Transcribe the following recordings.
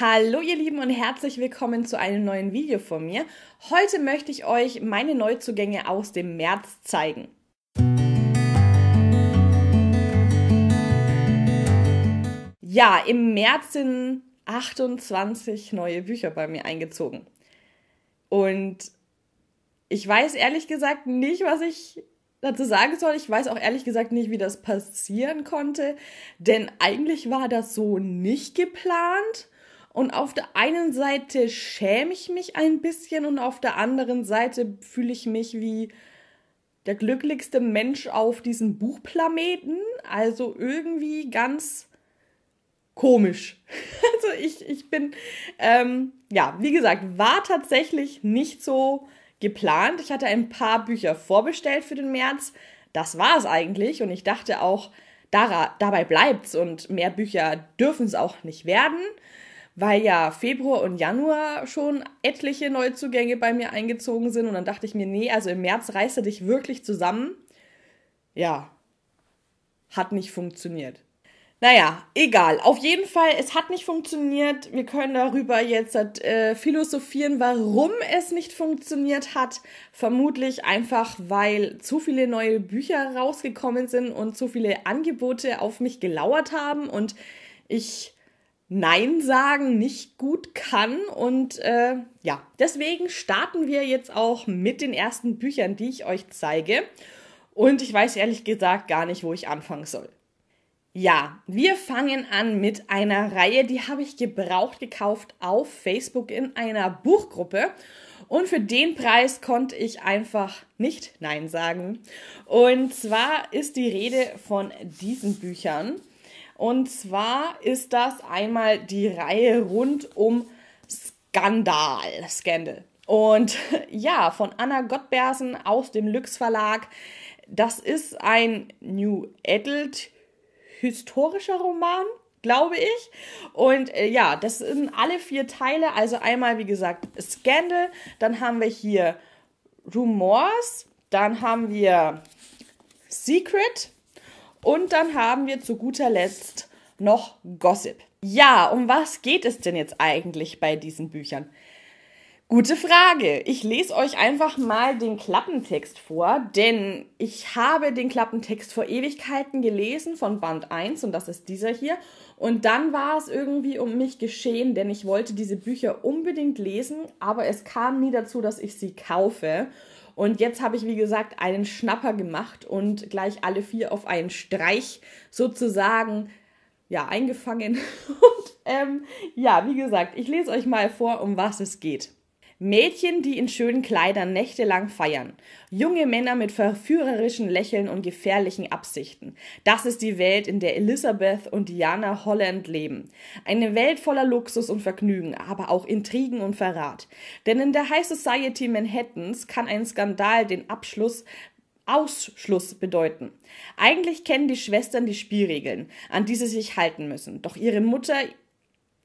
Hallo ihr Lieben und herzlich willkommen zu einem neuen Video von mir. Heute möchte ich euch meine Neuzugänge aus dem März zeigen. Ja, im März sind 28 neue Bücher bei mir eingezogen. Und ich weiß ehrlich gesagt nicht, was ich dazu sagen soll. Ich weiß auch ehrlich gesagt nicht, wie das passieren konnte, denn eigentlich war das so nicht geplant. Und auf der einen Seite schäme ich mich ein bisschen und auf der anderen Seite fühle ich mich wie der glücklichste Mensch auf diesem Buchplaneten. Also irgendwie ganz komisch. Also ich, ich bin, ähm, ja, wie gesagt, war tatsächlich nicht so geplant. Ich hatte ein paar Bücher vorbestellt für den März. Das war es eigentlich. Und ich dachte auch, dara, dabei bleibt's und mehr Bücher dürfen es auch nicht werden weil ja Februar und Januar schon etliche Neuzugänge bei mir eingezogen sind und dann dachte ich mir, nee, also im März reißt er dich wirklich zusammen. Ja, hat nicht funktioniert. Naja, egal. Auf jeden Fall, es hat nicht funktioniert. Wir können darüber jetzt äh, philosophieren, warum es nicht funktioniert hat. Vermutlich einfach, weil zu viele neue Bücher rausgekommen sind und zu viele Angebote auf mich gelauert haben und ich Nein sagen nicht gut kann. Und äh, ja, deswegen starten wir jetzt auch mit den ersten Büchern, die ich euch zeige. Und ich weiß ehrlich gesagt gar nicht, wo ich anfangen soll. Ja, wir fangen an mit einer Reihe, die habe ich gebraucht gekauft auf Facebook in einer Buchgruppe. Und für den Preis konnte ich einfach nicht Nein sagen. Und zwar ist die Rede von diesen Büchern. Und zwar ist das einmal die Reihe rund um Skandal, Scandal. Und ja, von Anna Gottbersen aus dem Lüx Verlag. Das ist ein New Adult historischer Roman, glaube ich. Und äh, ja, das sind alle vier Teile. Also einmal, wie gesagt, Scandal, dann haben wir hier Rumors, dann haben wir Secret, und dann haben wir zu guter Letzt noch Gossip. Ja, um was geht es denn jetzt eigentlich bei diesen Büchern? Gute Frage. Ich lese euch einfach mal den Klappentext vor, denn ich habe den Klappentext vor Ewigkeiten gelesen von Band 1 und das ist dieser hier. Und dann war es irgendwie um mich geschehen, denn ich wollte diese Bücher unbedingt lesen, aber es kam nie dazu, dass ich sie kaufe. Und jetzt habe ich, wie gesagt, einen Schnapper gemacht und gleich alle vier auf einen Streich sozusagen ja, eingefangen. Und ähm, ja, wie gesagt, ich lese euch mal vor, um was es geht. Mädchen, die in schönen Kleidern nächtelang feiern. Junge Männer mit verführerischen Lächeln und gefährlichen Absichten. Das ist die Welt, in der Elizabeth und Diana Holland leben. Eine Welt voller Luxus und Vergnügen, aber auch Intrigen und Verrat. Denn in der High Society Manhattans kann ein Skandal den Abschluss Ausschluss bedeuten. Eigentlich kennen die Schwestern die Spielregeln, an die sie sich halten müssen. Doch ihre Mutter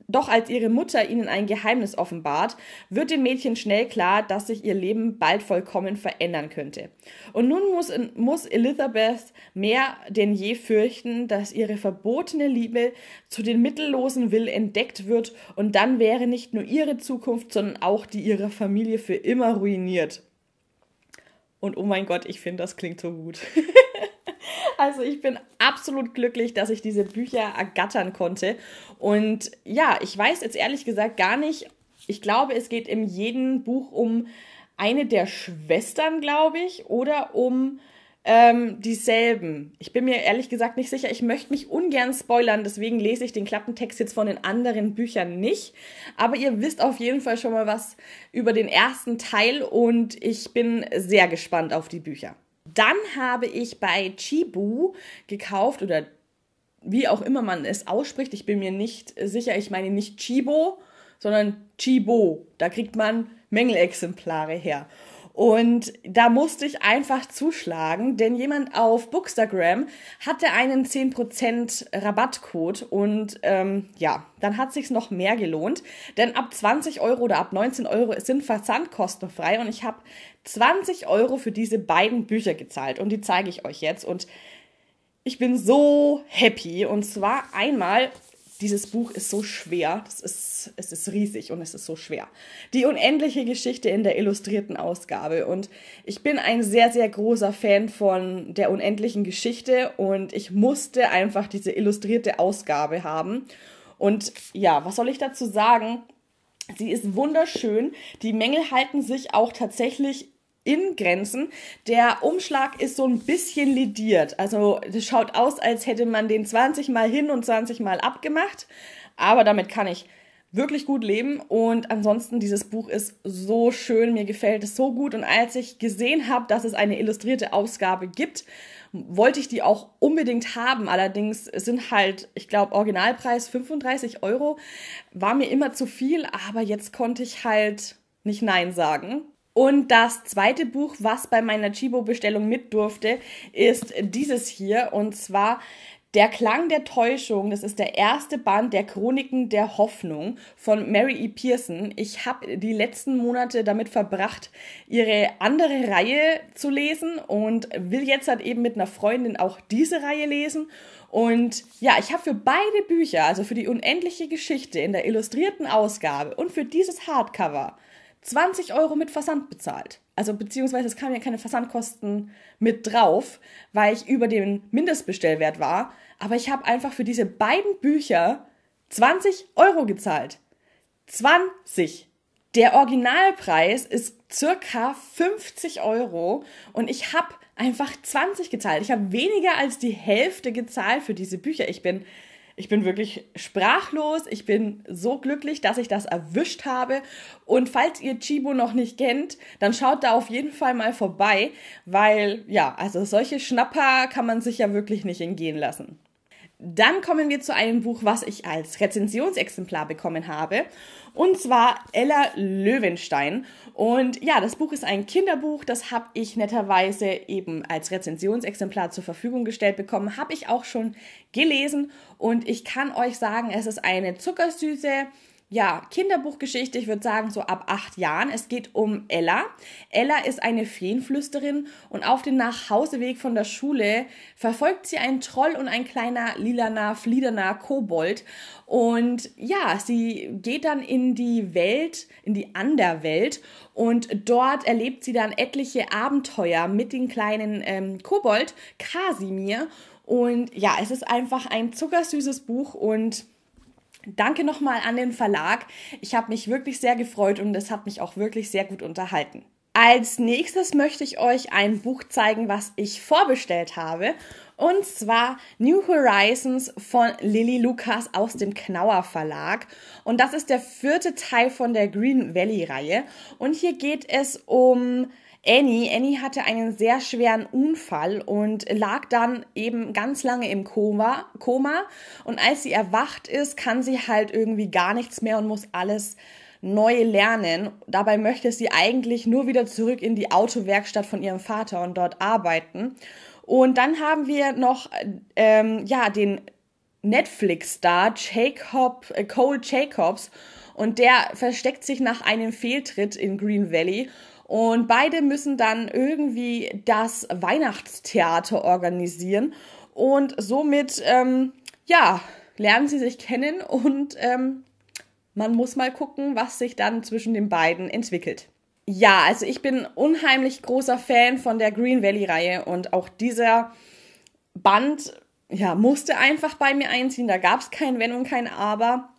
doch als ihre Mutter ihnen ein Geheimnis offenbart, wird dem Mädchen schnell klar, dass sich ihr Leben bald vollkommen verändern könnte. Und nun muss, muss Elizabeth mehr denn je fürchten, dass ihre verbotene Liebe zu den mittellosen Will entdeckt wird und dann wäre nicht nur ihre Zukunft, sondern auch die ihrer Familie für immer ruiniert. Und oh mein Gott, ich finde, das klingt so gut. Also ich bin absolut glücklich, dass ich diese Bücher ergattern konnte. Und ja, ich weiß jetzt ehrlich gesagt gar nicht, ich glaube, es geht in jedem Buch um eine der Schwestern, glaube ich, oder um ähm, dieselben. Ich bin mir ehrlich gesagt nicht sicher. Ich möchte mich ungern spoilern, deswegen lese ich den Klappentext jetzt von den anderen Büchern nicht. Aber ihr wisst auf jeden Fall schon mal was über den ersten Teil und ich bin sehr gespannt auf die Bücher. Dann habe ich bei Chibu gekauft oder wie auch immer man es ausspricht, ich bin mir nicht sicher, ich meine nicht Chibo, sondern Chibo. Da kriegt man Mängelexemplare her. Und da musste ich einfach zuschlagen, denn jemand auf Bookstagram hatte einen 10% Rabattcode und ähm, ja, dann hat sich's noch mehr gelohnt, denn ab 20 Euro oder ab 19 Euro sind Versandkosten frei und ich habe 20 Euro für diese beiden Bücher gezahlt und die zeige ich euch jetzt und ich bin so happy und zwar einmal dieses Buch ist so schwer, das ist, es ist riesig und es ist so schwer. Die unendliche Geschichte in der illustrierten Ausgabe. Und ich bin ein sehr, sehr großer Fan von der unendlichen Geschichte und ich musste einfach diese illustrierte Ausgabe haben. Und ja, was soll ich dazu sagen? Sie ist wunderschön. Die Mängel halten sich auch tatsächlich in Grenzen. Der Umschlag ist so ein bisschen lediert. Also es schaut aus, als hätte man den 20 mal hin und 20 mal abgemacht. Aber damit kann ich wirklich gut leben. Und ansonsten, dieses Buch ist so schön, mir gefällt es so gut. Und als ich gesehen habe, dass es eine illustrierte Ausgabe gibt, wollte ich die auch unbedingt haben. Allerdings sind halt, ich glaube, Originalpreis 35 Euro. War mir immer zu viel, aber jetzt konnte ich halt nicht Nein sagen. Und das zweite Buch, was bei meiner Chibo-Bestellung mit durfte, ist dieses hier. Und zwar Der Klang der Täuschung. Das ist der erste Band der Chroniken der Hoffnung von Mary E. Pearson. Ich habe die letzten Monate damit verbracht, ihre andere Reihe zu lesen und will jetzt halt eben mit einer Freundin auch diese Reihe lesen. Und ja, ich habe für beide Bücher, also für die unendliche Geschichte in der illustrierten Ausgabe und für dieses Hardcover, 20 Euro mit Versand bezahlt. Also beziehungsweise es kamen ja keine Versandkosten mit drauf, weil ich über den Mindestbestellwert war. Aber ich habe einfach für diese beiden Bücher 20 Euro gezahlt. 20. Der Originalpreis ist circa 50 Euro und ich habe einfach 20 gezahlt. Ich habe weniger als die Hälfte gezahlt für diese Bücher. Ich bin ich bin wirklich sprachlos. Ich bin so glücklich, dass ich das erwischt habe. Und falls ihr Chibo noch nicht kennt, dann schaut da auf jeden Fall mal vorbei, weil ja, also solche Schnapper kann man sich ja wirklich nicht entgehen lassen. Dann kommen wir zu einem Buch, was ich als Rezensionsexemplar bekommen habe. Und zwar Ella Löwenstein. Und ja, das Buch ist ein Kinderbuch. Das habe ich netterweise eben als Rezensionsexemplar zur Verfügung gestellt bekommen. Habe ich auch schon gelesen. Und ich kann euch sagen, es ist eine zuckersüße, ja, Kinderbuchgeschichte, ich würde sagen so ab acht Jahren. Es geht um Ella. Ella ist eine Feenflüsterin und auf dem Nachhauseweg von der Schule verfolgt sie einen Troll und ein kleiner lilaner, fliederner Kobold. Und ja, sie geht dann in die Welt, in die Anderwelt und dort erlebt sie dann etliche Abenteuer mit dem kleinen ähm, Kobold Kasimir. Und ja, es ist einfach ein zuckersüßes Buch und Danke nochmal an den Verlag. Ich habe mich wirklich sehr gefreut und es hat mich auch wirklich sehr gut unterhalten. Als nächstes möchte ich euch ein Buch zeigen, was ich vorbestellt habe. Und zwar New Horizons von Lilly Lucas aus dem Knauer Verlag. Und das ist der vierte Teil von der Green Valley Reihe. Und hier geht es um Annie. Annie hatte einen sehr schweren Unfall und lag dann eben ganz lange im Koma, Koma. Und als sie erwacht ist, kann sie halt irgendwie gar nichts mehr und muss alles neu lernen. Dabei möchte sie eigentlich nur wieder zurück in die Autowerkstatt von ihrem Vater und dort arbeiten. Und dann haben wir noch ähm, ja den Netflix-Star Jacob, äh Cole Jacobs und der versteckt sich nach einem Fehltritt in Green Valley und beide müssen dann irgendwie das Weihnachtstheater organisieren. Und somit, ähm, ja, lernen sie sich kennen und ähm, man muss mal gucken, was sich dann zwischen den beiden entwickelt. Ja, also ich bin unheimlich großer Fan von der Green Valley-Reihe und auch dieser Band ja, musste einfach bei mir einziehen. Da gab es kein Wenn und kein Aber.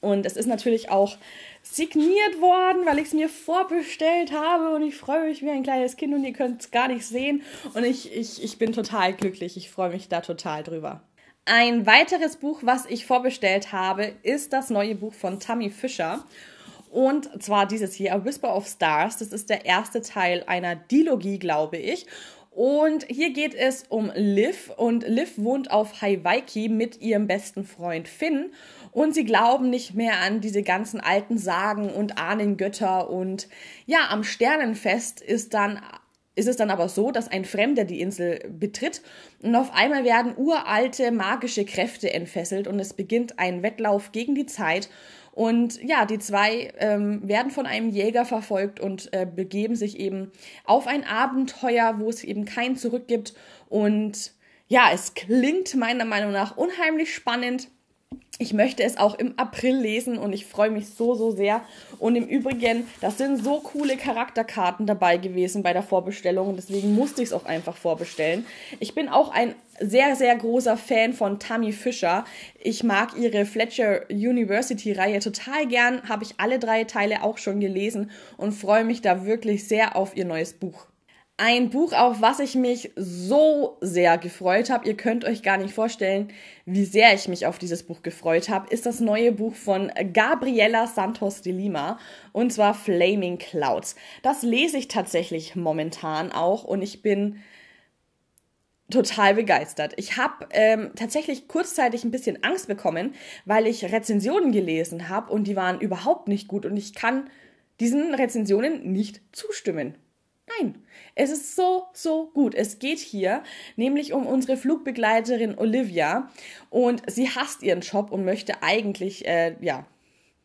Und es ist natürlich auch signiert worden, weil ich es mir vorbestellt habe und ich freue mich wie ein kleines Kind und ihr könnt es gar nicht sehen und ich, ich, ich bin total glücklich. Ich freue mich da total drüber. Ein weiteres Buch, was ich vorbestellt habe, ist das neue Buch von Tammy Fischer. Und zwar dieses hier, A Whisper of Stars. Das ist der erste Teil einer Dilogie, glaube ich. Und hier geht es um Liv und Liv wohnt auf Hawaii mit ihrem besten Freund Finn und sie glauben nicht mehr an diese ganzen alten Sagen und Ahnengötter und ja, am Sternenfest ist dann ist es dann aber so, dass ein Fremder die Insel betritt und auf einmal werden uralte magische Kräfte entfesselt und es beginnt ein Wettlauf gegen die Zeit und ja, die zwei ähm, werden von einem Jäger verfolgt und äh, begeben sich eben auf ein Abenteuer, wo es eben kein Zurück gibt. Und ja, es klingt meiner Meinung nach unheimlich spannend. Ich möchte es auch im April lesen und ich freue mich so, so sehr. Und im Übrigen, das sind so coole Charakterkarten dabei gewesen bei der Vorbestellung und deswegen musste ich es auch einfach vorbestellen. Ich bin auch ein sehr, sehr großer Fan von Tammy Fischer. Ich mag ihre Fletcher University Reihe total gern, habe ich alle drei Teile auch schon gelesen und freue mich da wirklich sehr auf ihr neues Buch ein Buch, auf was ich mich so sehr gefreut habe. Ihr könnt euch gar nicht vorstellen, wie sehr ich mich auf dieses Buch gefreut habe, ist das neue Buch von Gabriela Santos de Lima und zwar Flaming Clouds. Das lese ich tatsächlich momentan auch und ich bin total begeistert. Ich habe ähm, tatsächlich kurzzeitig ein bisschen Angst bekommen, weil ich Rezensionen gelesen habe und die waren überhaupt nicht gut und ich kann diesen Rezensionen nicht zustimmen. Nein, es ist so, so gut. Es geht hier nämlich um unsere Flugbegleiterin Olivia und sie hasst ihren Job und möchte eigentlich, äh, ja,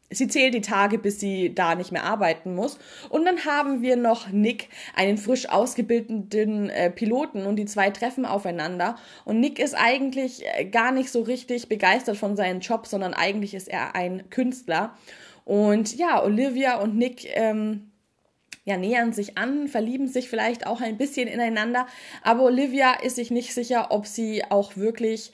Sie zählt die Tage, bis sie da nicht mehr arbeiten muss. Und dann haben wir noch Nick, einen frisch ausgebildeten äh, Piloten, und die zwei treffen aufeinander. Und Nick ist eigentlich äh, gar nicht so richtig begeistert von seinem Job, sondern eigentlich ist er ein Künstler. Und ja, Olivia und Nick ähm, ja, nähern sich an, verlieben sich vielleicht auch ein bisschen ineinander. Aber Olivia ist sich nicht sicher, ob sie auch wirklich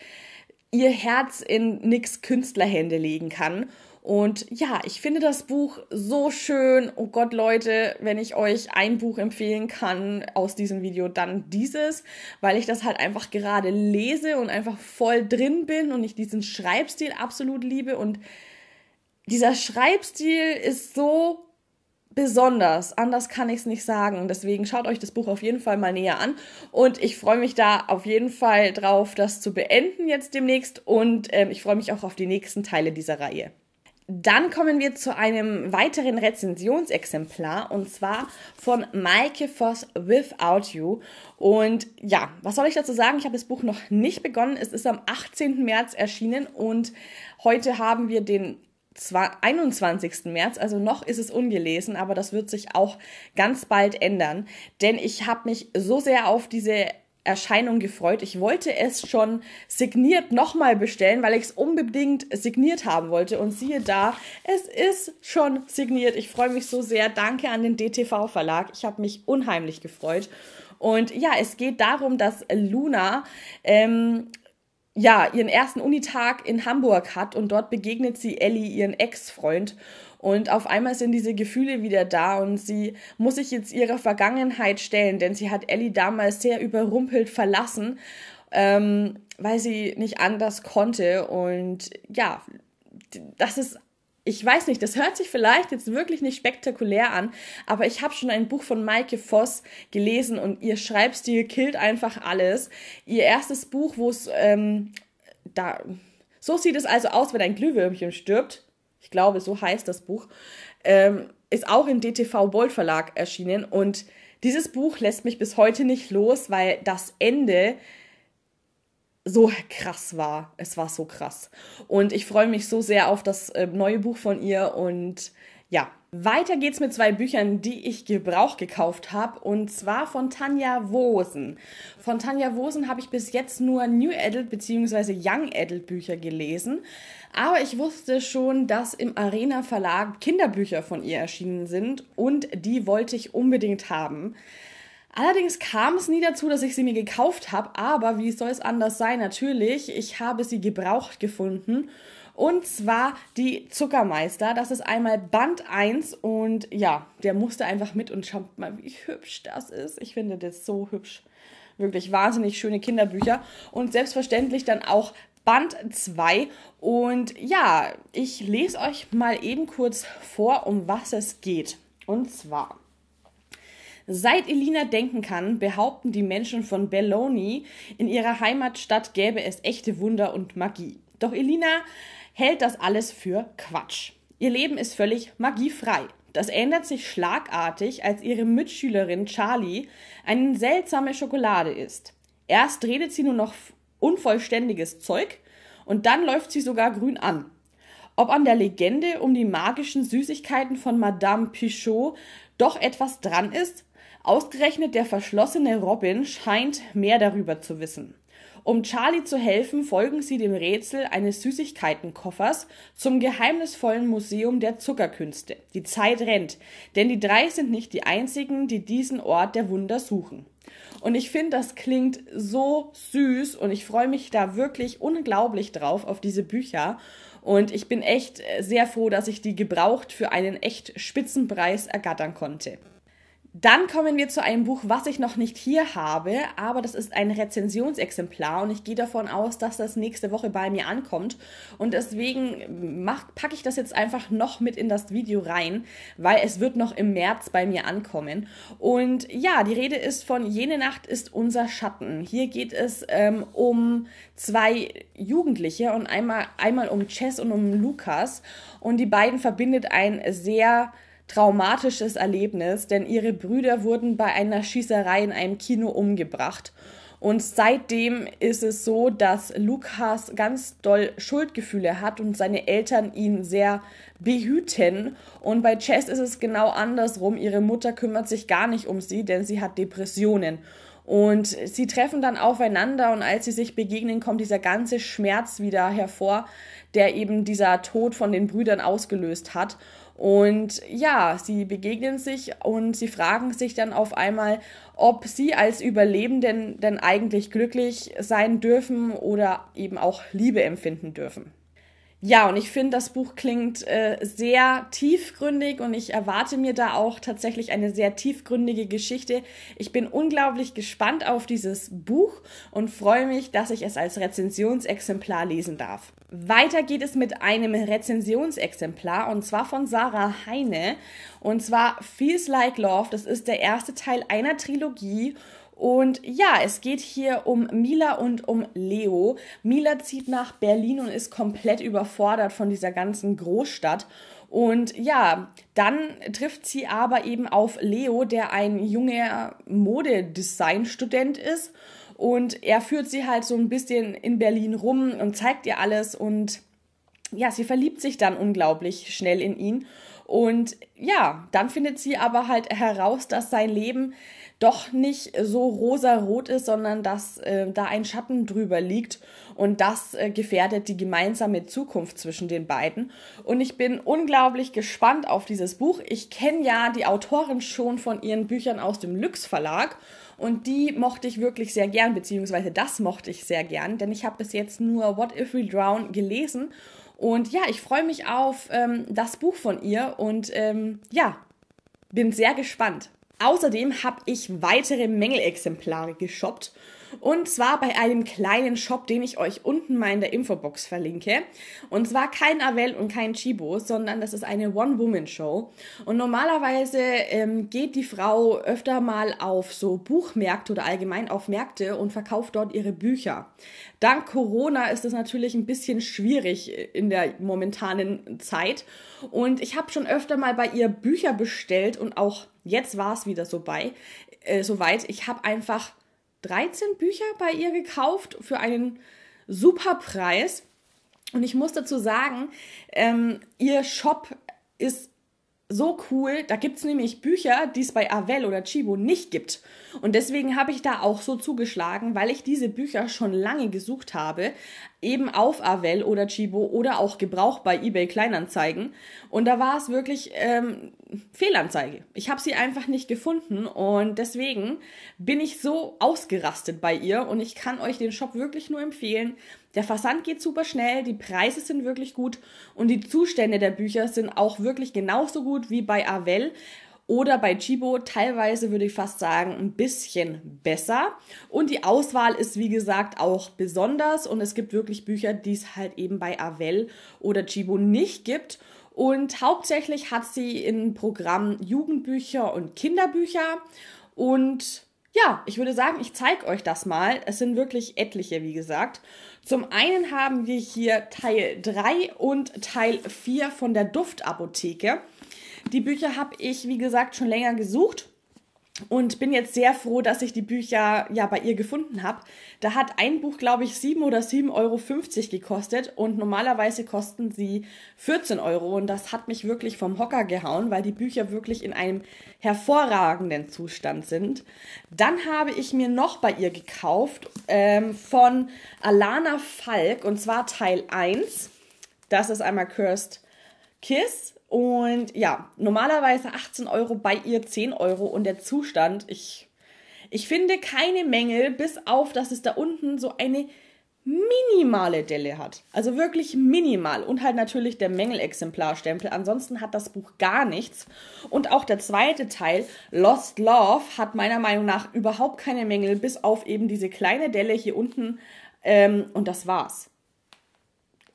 ihr Herz in Nicks Künstlerhände legen kann. Und ja, ich finde das Buch so schön. Oh Gott, Leute, wenn ich euch ein Buch empfehlen kann aus diesem Video, dann dieses, weil ich das halt einfach gerade lese und einfach voll drin bin und ich diesen Schreibstil absolut liebe. Und dieser Schreibstil ist so besonders. Anders kann ich es nicht sagen. Deswegen schaut euch das Buch auf jeden Fall mal näher an. Und ich freue mich da auf jeden Fall drauf, das zu beenden jetzt demnächst. Und ähm, ich freue mich auch auf die nächsten Teile dieser Reihe. Dann kommen wir zu einem weiteren Rezensionsexemplar und zwar von Maike Voss Without You. Und ja, was soll ich dazu sagen? Ich habe das Buch noch nicht begonnen. Es ist am 18. März erschienen und heute haben wir den 21. März, also noch ist es ungelesen, aber das wird sich auch ganz bald ändern, denn ich habe mich so sehr auf diese Erscheinung gefreut. Ich wollte es schon signiert nochmal bestellen, weil ich es unbedingt signiert haben wollte. Und siehe da, es ist schon signiert. Ich freue mich so sehr. Danke an den DTV Verlag. Ich habe mich unheimlich gefreut. Und ja, es geht darum, dass Luna ähm, ja, ihren ersten Unitag in Hamburg hat und dort begegnet sie Ellie, ihren Ex-Freund. Und auf einmal sind diese Gefühle wieder da und sie muss sich jetzt ihrer Vergangenheit stellen, denn sie hat Ellie damals sehr überrumpelt verlassen, ähm, weil sie nicht anders konnte. Und ja, das ist ich weiß nicht, das hört sich vielleicht jetzt wirklich nicht spektakulär an, aber ich habe schon ein Buch von Maike Voss gelesen und ihr Schreibstil killt einfach alles. Ihr erstes Buch, wo es ähm, da. So sieht es also aus, wenn ein Glühwürmchen stirbt. Ich glaube, so heißt das Buch. Ähm, ist auch im DTV Bold Verlag erschienen und dieses Buch lässt mich bis heute nicht los, weil das Ende so krass war. Es war so krass. Und ich freue mich so sehr auf das äh, neue Buch von ihr und ja. Weiter geht's mit zwei Büchern, die ich Gebrauch gekauft habe, und zwar von Tanja Wosen. Von Tanja Wosen habe ich bis jetzt nur New Adult bzw. Young Adult Bücher gelesen, aber ich wusste schon, dass im Arena Verlag Kinderbücher von ihr erschienen sind und die wollte ich unbedingt haben. Allerdings kam es nie dazu, dass ich sie mir gekauft habe, aber wie soll es anders sein? Natürlich, ich habe sie gebraucht gefunden. Und zwar die Zuckermeister. Das ist einmal Band 1 und ja, der musste einfach mit und schaut mal, wie hübsch das ist. Ich finde das so hübsch. Wirklich wahnsinnig schöne Kinderbücher. Und selbstverständlich dann auch Band 2. Und ja, ich lese euch mal eben kurz vor, um was es geht. Und zwar. Seit Elina denken kann, behaupten die Menschen von Belloni, in ihrer Heimatstadt gäbe es echte Wunder und Magie. Doch Elina hält das alles für Quatsch. Ihr Leben ist völlig magiefrei. Das ändert sich schlagartig, als ihre Mitschülerin Charlie eine seltsame Schokolade isst. Erst redet sie nur noch unvollständiges Zeug und dann läuft sie sogar grün an. Ob an der Legende um die magischen Süßigkeiten von Madame Pichot doch etwas dran ist, Ausgerechnet der verschlossene Robin scheint mehr darüber zu wissen. Um Charlie zu helfen, folgen sie dem Rätsel eines Süßigkeitenkoffers zum geheimnisvollen Museum der Zuckerkünste. Die Zeit rennt, denn die drei sind nicht die einzigen, die diesen Ort der Wunder suchen. Und ich finde, das klingt so süß und ich freue mich da wirklich unglaublich drauf auf diese Bücher. Und ich bin echt sehr froh, dass ich die gebraucht für einen echt Spitzenpreis ergattern konnte. Dann kommen wir zu einem Buch, was ich noch nicht hier habe, aber das ist ein Rezensionsexemplar und ich gehe davon aus, dass das nächste Woche bei mir ankommt. Und deswegen macht, packe ich das jetzt einfach noch mit in das Video rein, weil es wird noch im März bei mir ankommen. Und ja, die Rede ist von Jene Nacht ist unser Schatten. Hier geht es ähm, um zwei Jugendliche und einmal, einmal um Chess und um Lukas. Und die beiden verbindet ein sehr traumatisches Erlebnis, denn ihre Brüder wurden bei einer Schießerei in einem Kino umgebracht. Und seitdem ist es so, dass Lukas ganz doll Schuldgefühle hat und seine Eltern ihn sehr behüten. Und bei Chess ist es genau andersrum. Ihre Mutter kümmert sich gar nicht um sie, denn sie hat Depressionen. Und sie treffen dann aufeinander und als sie sich begegnen, kommt dieser ganze Schmerz wieder hervor, der eben dieser Tod von den Brüdern ausgelöst hat. Und ja, sie begegnen sich und sie fragen sich dann auf einmal, ob sie als Überlebenden denn eigentlich glücklich sein dürfen oder eben auch Liebe empfinden dürfen. Ja, und ich finde, das Buch klingt äh, sehr tiefgründig und ich erwarte mir da auch tatsächlich eine sehr tiefgründige Geschichte. Ich bin unglaublich gespannt auf dieses Buch und freue mich, dass ich es als Rezensionsexemplar lesen darf. Weiter geht es mit einem Rezensionsexemplar und zwar von Sarah Heine und zwar Feels Like Love. Das ist der erste Teil einer Trilogie und ja, es geht hier um Mila und um Leo. Mila zieht nach Berlin und ist komplett überfordert von dieser ganzen Großstadt. Und ja, dann trifft sie aber eben auf Leo, der ein junger Modedesign-Student ist. Und er führt sie halt so ein bisschen in Berlin rum und zeigt ihr alles. Und ja, sie verliebt sich dann unglaublich schnell in ihn. Und ja, dann findet sie aber halt heraus, dass sein Leben doch nicht so rosarot ist, sondern dass äh, da ein Schatten drüber liegt und das äh, gefährdet die gemeinsame Zukunft zwischen den beiden. Und ich bin unglaublich gespannt auf dieses Buch. Ich kenne ja die Autorin schon von ihren Büchern aus dem Lüx Verlag und die mochte ich wirklich sehr gern, beziehungsweise das mochte ich sehr gern, denn ich habe bis jetzt nur What If We Drown gelesen. Und ja, ich freue mich auf ähm, das Buch von ihr und ähm, ja, bin sehr gespannt. Außerdem habe ich weitere Mängelexemplare geshoppt und zwar bei einem kleinen Shop, den ich euch unten mal in der Infobox verlinke. Und zwar kein Avel und kein Chibo, sondern das ist eine One-Woman-Show. Und normalerweise ähm, geht die Frau öfter mal auf so Buchmärkte oder allgemein auf Märkte und verkauft dort ihre Bücher. Dank Corona ist das natürlich ein bisschen schwierig in der momentanen Zeit. Und ich habe schon öfter mal bei ihr Bücher bestellt und auch Jetzt war es wieder so bei, äh, soweit. Ich habe einfach 13 Bücher bei ihr gekauft für einen super Preis. Und ich muss dazu sagen, ähm, ihr Shop ist so cool. Da gibt es nämlich Bücher, die es bei Avel oder Chibo nicht gibt. Und deswegen habe ich da auch so zugeschlagen, weil ich diese Bücher schon lange gesucht habe, eben auf Avel oder Chibo oder auch Gebrauch bei eBay Kleinanzeigen. Und da war es wirklich ähm, Fehlanzeige. Ich habe sie einfach nicht gefunden und deswegen bin ich so ausgerastet bei ihr und ich kann euch den Shop wirklich nur empfehlen. Der Versand geht super schnell, die Preise sind wirklich gut und die Zustände der Bücher sind auch wirklich genauso gut wie bei Avel oder bei Chibo. Teilweise würde ich fast sagen, ein bisschen besser. Und die Auswahl ist, wie gesagt, auch besonders. Und es gibt wirklich Bücher, die es halt eben bei Avel oder Chibo nicht gibt. Und hauptsächlich hat sie im Programm Jugendbücher und Kinderbücher. Und ja, ich würde sagen, ich zeige euch das mal. Es sind wirklich etliche, wie gesagt. Zum einen haben wir hier Teil 3 und Teil 4 von der Duftapotheke. Die Bücher habe ich, wie gesagt, schon länger gesucht und bin jetzt sehr froh, dass ich die Bücher ja bei ihr gefunden habe. Da hat ein Buch, glaube ich, 7 oder 7,50 Euro gekostet und normalerweise kosten sie 14 Euro und das hat mich wirklich vom Hocker gehauen, weil die Bücher wirklich in einem hervorragenden Zustand sind. Dann habe ich mir noch bei ihr gekauft ähm, von Alana Falk und zwar Teil 1. Das ist einmal Cursed Kiss und ja, normalerweise 18 Euro bei ihr 10 Euro und der Zustand, ich, ich finde keine Mängel, bis auf, dass es da unten so eine minimale Delle hat. Also wirklich minimal und halt natürlich der Mängelexemplarstempel. Ansonsten hat das Buch gar nichts. Und auch der zweite Teil, Lost Love, hat meiner Meinung nach überhaupt keine Mängel, bis auf eben diese kleine Delle hier unten. Ähm, und das war's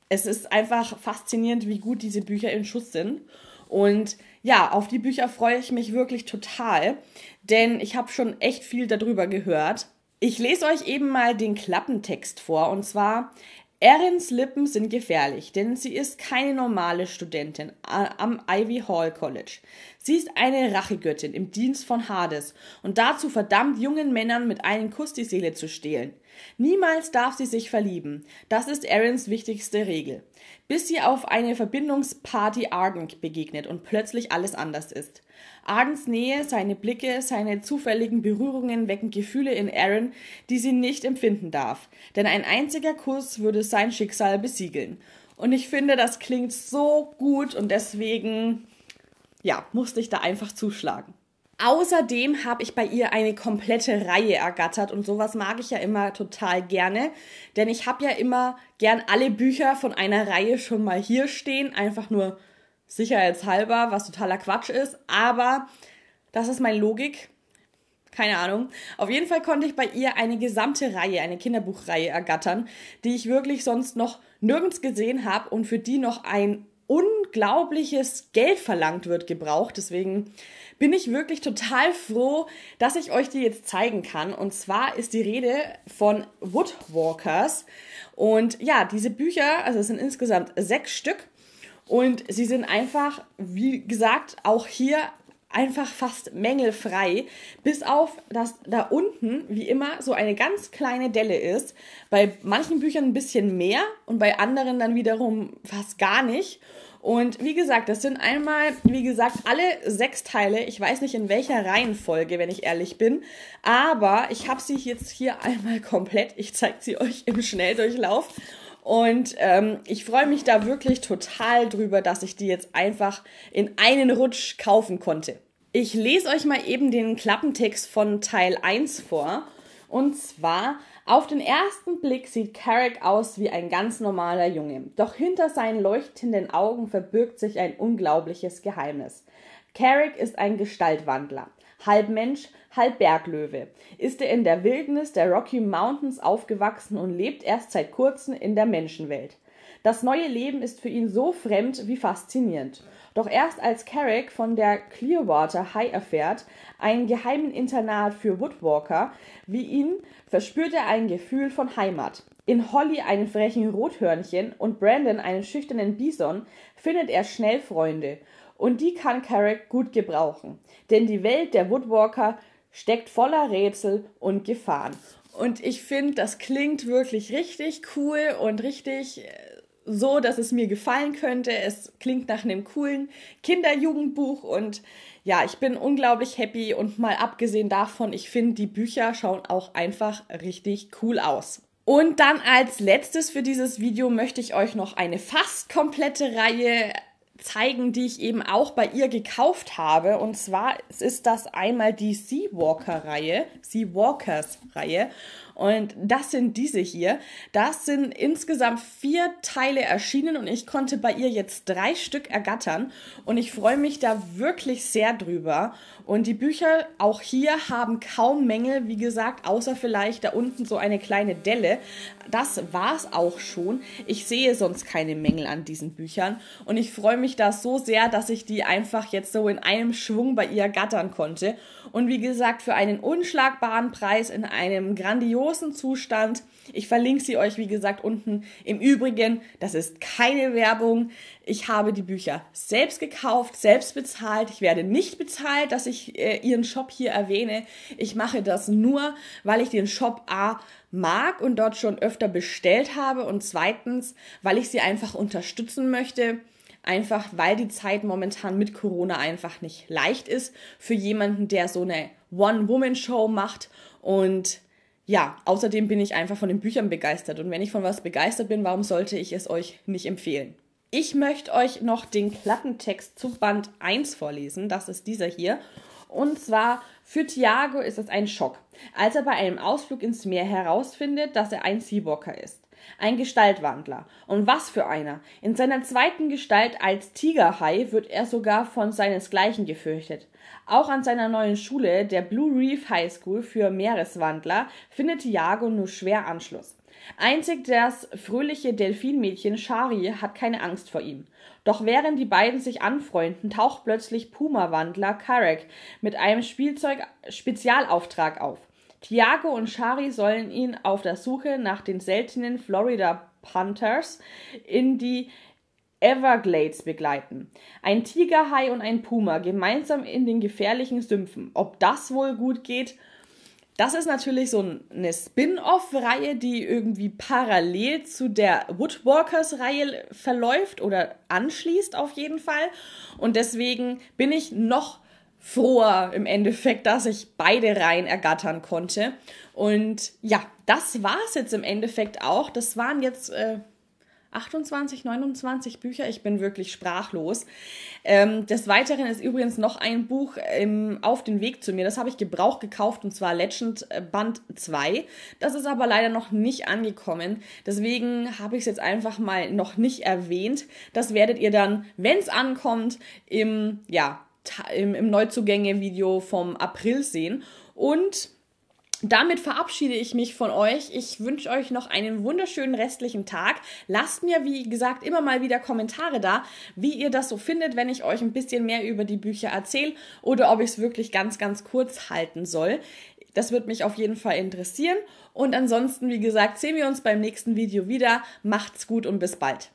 es ist einfach faszinierend, wie gut diese Bücher in Schuss sind. Und ja, auf die Bücher freue ich mich wirklich total, denn ich habe schon echt viel darüber gehört. Ich lese euch eben mal den Klappentext vor und zwar Erins Lippen sind gefährlich, denn sie ist keine normale Studentin am Ivy Hall College. Sie ist eine Rachegöttin im Dienst von Hades und dazu verdammt jungen Männern mit einem Kuss die Seele zu stehlen. Niemals darf sie sich verlieben. Das ist Erins wichtigste Regel. Bis sie auf eine Verbindungsparty Arden begegnet und plötzlich alles anders ist. Ardens Nähe, seine Blicke, seine zufälligen Berührungen wecken Gefühle in Aaron, die sie nicht empfinden darf. Denn ein einziger Kuss würde sein Schicksal besiegeln. Und ich finde, das klingt so gut und deswegen, ja, musste ich da einfach zuschlagen. Außerdem habe ich bei ihr eine komplette Reihe ergattert und sowas mag ich ja immer total gerne, denn ich habe ja immer gern alle Bücher von einer Reihe schon mal hier stehen, einfach nur sicherheitshalber, was totaler Quatsch ist, aber das ist meine Logik. Keine Ahnung. Auf jeden Fall konnte ich bei ihr eine gesamte Reihe, eine Kinderbuchreihe ergattern, die ich wirklich sonst noch nirgends gesehen habe und für die noch ein unglaubliches Geld verlangt wird gebraucht. Deswegen bin ich wirklich total froh, dass ich euch die jetzt zeigen kann. Und zwar ist die Rede von Woodwalkers. Und ja, diese Bücher, also es sind insgesamt sechs Stück. Und sie sind einfach, wie gesagt, auch hier einfach fast mängelfrei, bis auf, dass da unten, wie immer, so eine ganz kleine Delle ist. Bei manchen Büchern ein bisschen mehr und bei anderen dann wiederum fast gar nicht. Und wie gesagt, das sind einmal, wie gesagt, alle sechs Teile. Ich weiß nicht in welcher Reihenfolge, wenn ich ehrlich bin. Aber ich habe sie jetzt hier einmal komplett. Ich zeige sie euch im Schnelldurchlauf. Und ähm, ich freue mich da wirklich total drüber, dass ich die jetzt einfach in einen Rutsch kaufen konnte. Ich lese euch mal eben den Klappentext von Teil 1 vor. Und zwar auf den ersten Blick sieht Carrick aus wie ein ganz normaler Junge, doch hinter seinen leuchtenden Augen verbirgt sich ein unglaubliches Geheimnis. Carrick ist ein Gestaltwandler, halb Mensch, halb Berglöwe. Ist er in der Wildnis der Rocky Mountains aufgewachsen und lebt erst seit kurzem in der Menschenwelt. Das neue Leben ist für ihn so fremd wie faszinierend. Doch erst als Carrick von der Clearwater High erfährt, einen geheimen Internat für Woodwalker, wie ihn, verspürt er ein Gefühl von Heimat. In Holly einen frechen Rothörnchen und Brandon einen schüchternen Bison findet er schnell Freunde. Und die kann Carrick gut gebrauchen. Denn die Welt der Woodwalker steckt voller Rätsel und Gefahren. Und ich finde, das klingt wirklich richtig cool und richtig äh, so, dass es mir gefallen könnte. Es klingt nach einem coolen Kinderjugendbuch und ja, ich bin unglaublich happy und mal abgesehen davon, ich finde, die Bücher schauen auch einfach richtig cool aus. Und dann als letztes für dieses Video möchte ich euch noch eine fast komplette Reihe zeigen, die ich eben auch bei ihr gekauft habe. Und zwar ist das einmal die seawalker Reihe, seawalkers Reihe. Und das sind diese hier. Das sind insgesamt vier Teile erschienen und ich konnte bei ihr jetzt drei Stück ergattern. Und ich freue mich da wirklich sehr drüber. Und die Bücher auch hier haben kaum Mängel, wie gesagt, außer vielleicht da unten so eine kleine Delle. Das war's auch schon. Ich sehe sonst keine Mängel an diesen Büchern und ich freue mich da so sehr, dass ich die einfach jetzt so in einem Schwung bei ihr gattern konnte. Und wie gesagt, für einen unschlagbaren Preis in einem grandiosen Zustand ich verlinke sie euch, wie gesagt, unten. Im Übrigen, das ist keine Werbung. Ich habe die Bücher selbst gekauft, selbst bezahlt. Ich werde nicht bezahlt, dass ich äh, ihren Shop hier erwähne. Ich mache das nur, weil ich den Shop A mag und dort schon öfter bestellt habe und zweitens, weil ich sie einfach unterstützen möchte einfach weil die Zeit momentan mit Corona einfach nicht leicht ist für jemanden, der so eine One-Woman-Show macht und ja, außerdem bin ich einfach von den Büchern begeistert. Und wenn ich von was begeistert bin, warum sollte ich es euch nicht empfehlen? Ich möchte euch noch den Klappentext zu Band 1 vorlesen. Das ist dieser hier. Und zwar für Tiago ist es ein Schock, als er bei einem Ausflug ins Meer herausfindet, dass er ein Seabocker ist ein Gestaltwandler. Und was für einer! In seiner zweiten Gestalt als Tigerhai wird er sogar von seinesgleichen gefürchtet. Auch an seiner neuen Schule, der Blue Reef High School für Meereswandler, findet Tiago nur schwer Anschluss. Einzig das fröhliche Delfinmädchen Shari hat keine Angst vor ihm. Doch während die beiden sich anfreunden, taucht plötzlich Puma-Wandler Karek mit einem Spielzeug-Spezialauftrag auf. Thiago und Shari sollen ihn auf der Suche nach den seltenen Florida Panthers in die Everglades begleiten. Ein Tigerhai und ein Puma gemeinsam in den gefährlichen Sümpfen. Ob das wohl gut geht? Das ist natürlich so eine Spin-off-Reihe, die irgendwie parallel zu der Woodwalkers-Reihe verläuft oder anschließt auf jeden Fall. Und deswegen bin ich noch froher im Endeffekt, dass ich beide Reihen ergattern konnte. Und ja, das war es jetzt im Endeffekt auch. Das waren jetzt äh, 28, 29 Bücher. Ich bin wirklich sprachlos. Ähm, des Weiteren ist übrigens noch ein Buch ähm, auf den Weg zu mir. Das habe ich Gebrauch gekauft und zwar Legend äh, Band 2. Das ist aber leider noch nicht angekommen. Deswegen habe ich es jetzt einfach mal noch nicht erwähnt. Das werdet ihr dann, wenn es ankommt, im, ja, im, im Neuzugänge-Video vom April sehen. Und damit verabschiede ich mich von euch. Ich wünsche euch noch einen wunderschönen restlichen Tag. Lasst mir, wie gesagt, immer mal wieder Kommentare da, wie ihr das so findet, wenn ich euch ein bisschen mehr über die Bücher erzähle oder ob ich es wirklich ganz, ganz kurz halten soll. Das wird mich auf jeden Fall interessieren. Und ansonsten, wie gesagt, sehen wir uns beim nächsten Video wieder. Macht's gut und bis bald.